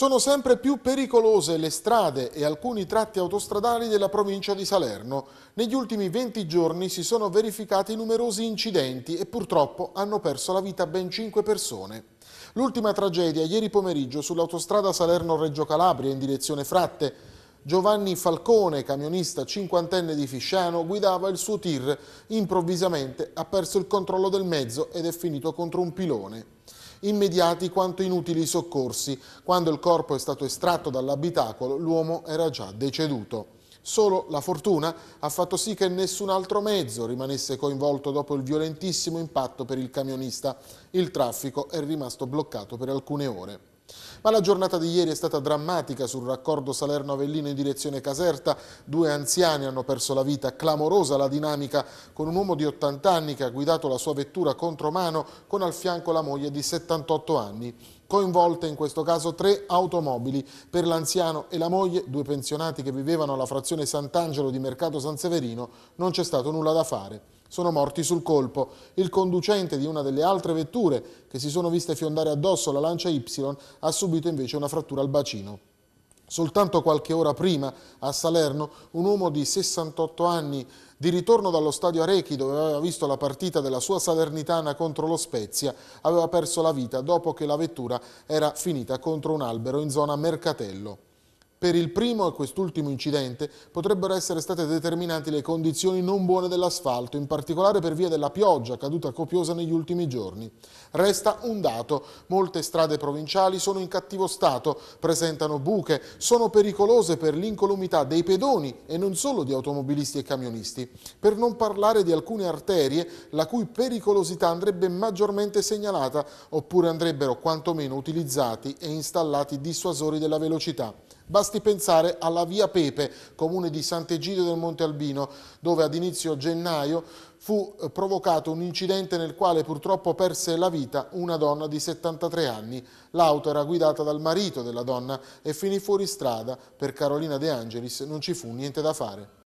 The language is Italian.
Sono sempre più pericolose le strade e alcuni tratti autostradali della provincia di Salerno. Negli ultimi 20 giorni si sono verificati numerosi incidenti e purtroppo hanno perso la vita ben 5 persone. L'ultima tragedia ieri pomeriggio sull'autostrada Salerno-Reggio Calabria in direzione Fratte. Giovanni Falcone, camionista cinquantenne di Fisciano, guidava il suo tir. Improvvisamente ha perso il controllo del mezzo ed è finito contro un pilone immediati quanto inutili soccorsi. Quando il corpo è stato estratto dall'abitacolo, l'uomo era già deceduto. Solo la fortuna ha fatto sì che nessun altro mezzo rimanesse coinvolto dopo il violentissimo impatto per il camionista. Il traffico è rimasto bloccato per alcune ore. Ma la giornata di ieri è stata drammatica sul raccordo Salerno-Avellino in direzione Caserta. Due anziani hanno perso la vita. Clamorosa la dinamica con un uomo di 80 anni che ha guidato la sua vettura contromano con al fianco la moglie di 78 anni coinvolte in questo caso tre automobili per l'anziano e la moglie, due pensionati che vivevano alla frazione Sant'Angelo di Mercato San Severino, non c'è stato nulla da fare sono morti sul colpo. Il conducente di una delle altre vetture che si sono viste fiondare addosso la Lancia Y ha subito invece una frattura al bacino. Soltanto qualche ora prima, a Salerno, un uomo di 68 anni, di ritorno dallo stadio Arechi, dove aveva visto la partita della sua Salernitana contro lo Spezia, aveva perso la vita dopo che la vettura era finita contro un albero in zona Mercatello. Per il primo e quest'ultimo incidente potrebbero essere state determinate le condizioni non buone dell'asfalto, in particolare per via della pioggia caduta copiosa negli ultimi giorni. Resta un dato, molte strade provinciali sono in cattivo stato, presentano buche, sono pericolose per l'incolumità dei pedoni e non solo di automobilisti e camionisti, per non parlare di alcune arterie la cui pericolosità andrebbe maggiormente segnalata oppure andrebbero quantomeno utilizzati e installati dissuasori della velocità. Basti pensare alla via Pepe, comune di Sant'Egidio del Monte Albino, dove ad inizio gennaio fu eh, provocato un incidente nel quale purtroppo perse la vita una donna di 73 anni. L'auto era guidata dal marito della donna e finì fuori strada. Per Carolina De Angelis non ci fu niente da fare.